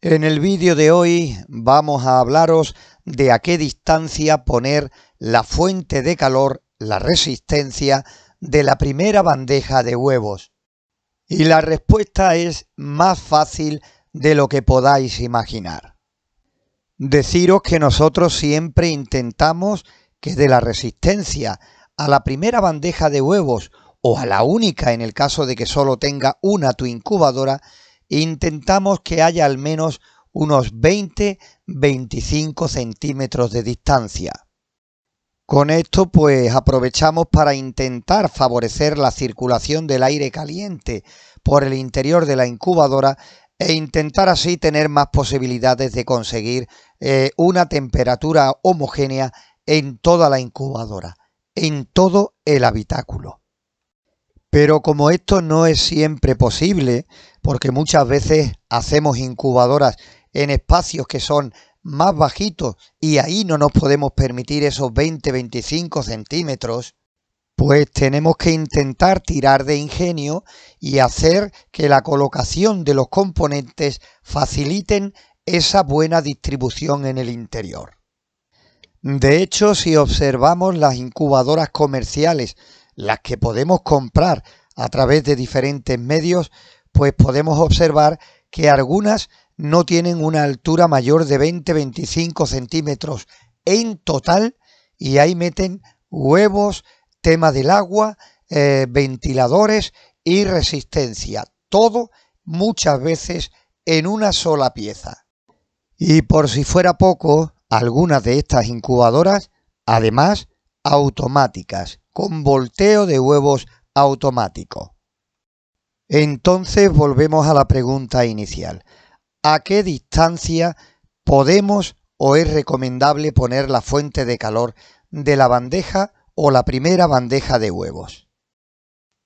En el vídeo de hoy vamos a hablaros de a qué distancia poner la fuente de calor, la resistencia, de la primera bandeja de huevos. Y la respuesta es más fácil de lo que podáis imaginar. Deciros que nosotros siempre intentamos que de la resistencia a la primera bandeja de huevos o a la única en el caso de que solo tenga una tu incubadora, intentamos que haya al menos unos 20-25 centímetros de distancia. Con esto pues aprovechamos para intentar favorecer la circulación del aire caliente por el interior de la incubadora e intentar así tener más posibilidades de conseguir eh, una temperatura homogénea en toda la incubadora, en todo el habitáculo. Pero como esto no es siempre posible, porque muchas veces hacemos incubadoras en espacios que son más bajitos y ahí no nos podemos permitir esos 20-25 centímetros, pues tenemos que intentar tirar de ingenio y hacer que la colocación de los componentes faciliten esa buena distribución en el interior. De hecho, si observamos las incubadoras comerciales las que podemos comprar a través de diferentes medios, pues podemos observar que algunas no tienen una altura mayor de 20-25 centímetros en total y ahí meten huevos, tema del agua, eh, ventiladores y resistencia. Todo muchas veces en una sola pieza. Y por si fuera poco, algunas de estas incubadoras, además, automáticas con volteo de huevos automático. Entonces volvemos a la pregunta inicial. ¿A qué distancia podemos o es recomendable poner la fuente de calor de la bandeja o la primera bandeja de huevos?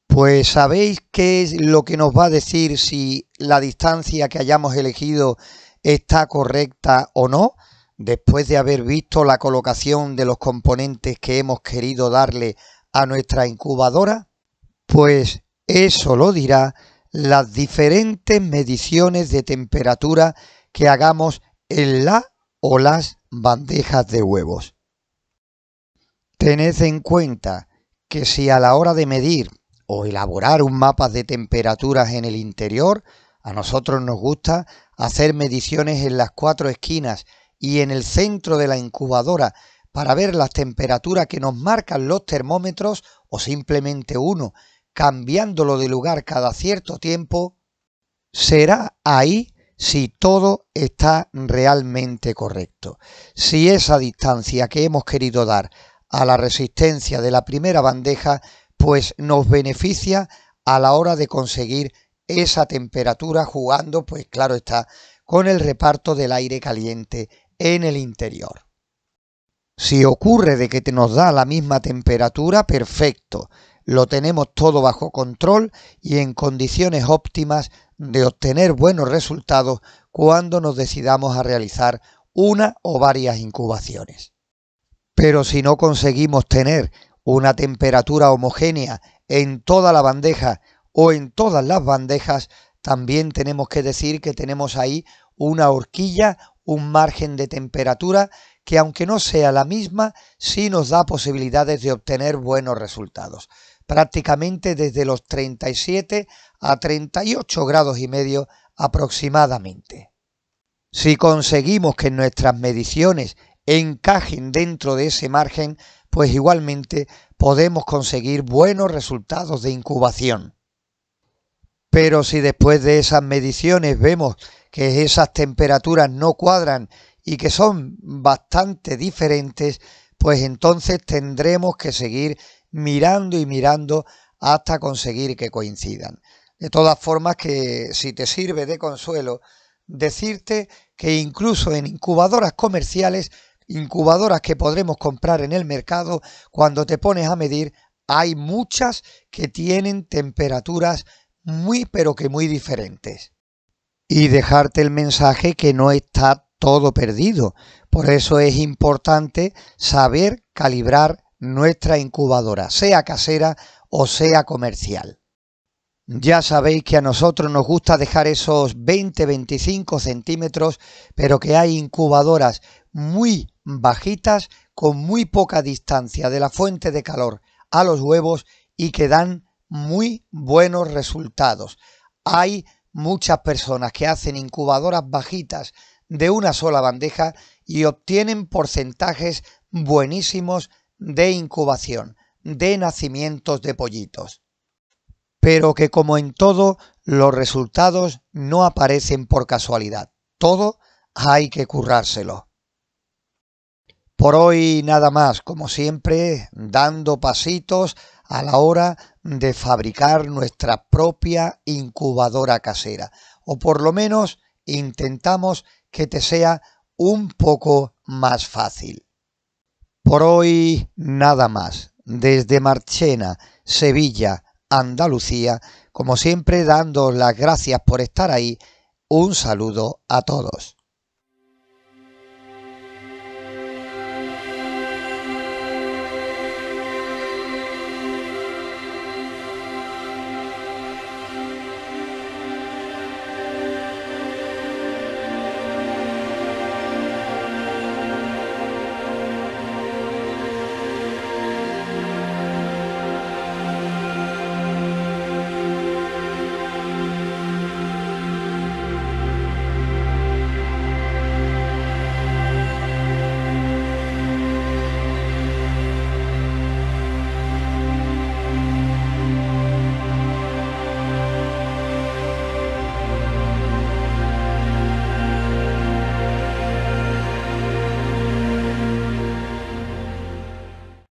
Pues sabéis qué es lo que nos va a decir si la distancia que hayamos elegido está correcta o no, después de haber visto la colocación de los componentes que hemos querido darle a nuestra incubadora? Pues eso lo dirá las diferentes mediciones de temperatura que hagamos en la o las bandejas de huevos. Tened en cuenta que si a la hora de medir o elaborar un mapa de temperaturas en el interior, a nosotros nos gusta hacer mediciones en las cuatro esquinas y en el centro de la incubadora para ver las temperaturas que nos marcan los termómetros o simplemente uno cambiándolo de lugar cada cierto tiempo, será ahí si todo está realmente correcto. Si esa distancia que hemos querido dar a la resistencia de la primera bandeja, pues nos beneficia a la hora de conseguir esa temperatura jugando, pues claro está, con el reparto del aire caliente en el interior. Si ocurre de que te nos da la misma temperatura, perfecto. Lo tenemos todo bajo control y en condiciones óptimas de obtener buenos resultados cuando nos decidamos a realizar una o varias incubaciones. Pero si no conseguimos tener una temperatura homogénea en toda la bandeja o en todas las bandejas, también tenemos que decir que tenemos ahí una horquilla, un margen de temperatura que aunque no sea la misma, sí nos da posibilidades de obtener buenos resultados. Prácticamente desde los 37 a 38 grados y medio aproximadamente. Si conseguimos que nuestras mediciones encajen dentro de ese margen, pues igualmente podemos conseguir buenos resultados de incubación. Pero si después de esas mediciones vemos que esas temperaturas no cuadran y que son bastante diferentes, pues entonces tendremos que seguir mirando y mirando hasta conseguir que coincidan. De todas formas, que si te sirve de consuelo, decirte que incluso en incubadoras comerciales, incubadoras que podremos comprar en el mercado, cuando te pones a medir, hay muchas que tienen temperaturas muy pero que muy diferentes. Y dejarte el mensaje que no está todo perdido. Por eso es importante saber calibrar nuestra incubadora, sea casera o sea comercial. Ya sabéis que a nosotros nos gusta dejar esos 20-25 centímetros, pero que hay incubadoras muy bajitas con muy poca distancia de la fuente de calor a los huevos y que dan muy buenos resultados. Hay muchas personas que hacen incubadoras bajitas de una sola bandeja y obtienen porcentajes buenísimos de incubación, de nacimientos de pollitos. Pero que como en todo, los resultados no aparecen por casualidad. Todo hay que currárselo. Por hoy nada más, como siempre, dando pasitos a la hora de fabricar nuestra propia incubadora casera. O por lo menos intentamos que te sea un poco más fácil. Por hoy nada más. Desde Marchena, Sevilla, Andalucía, como siempre dando las gracias por estar ahí, un saludo a todos.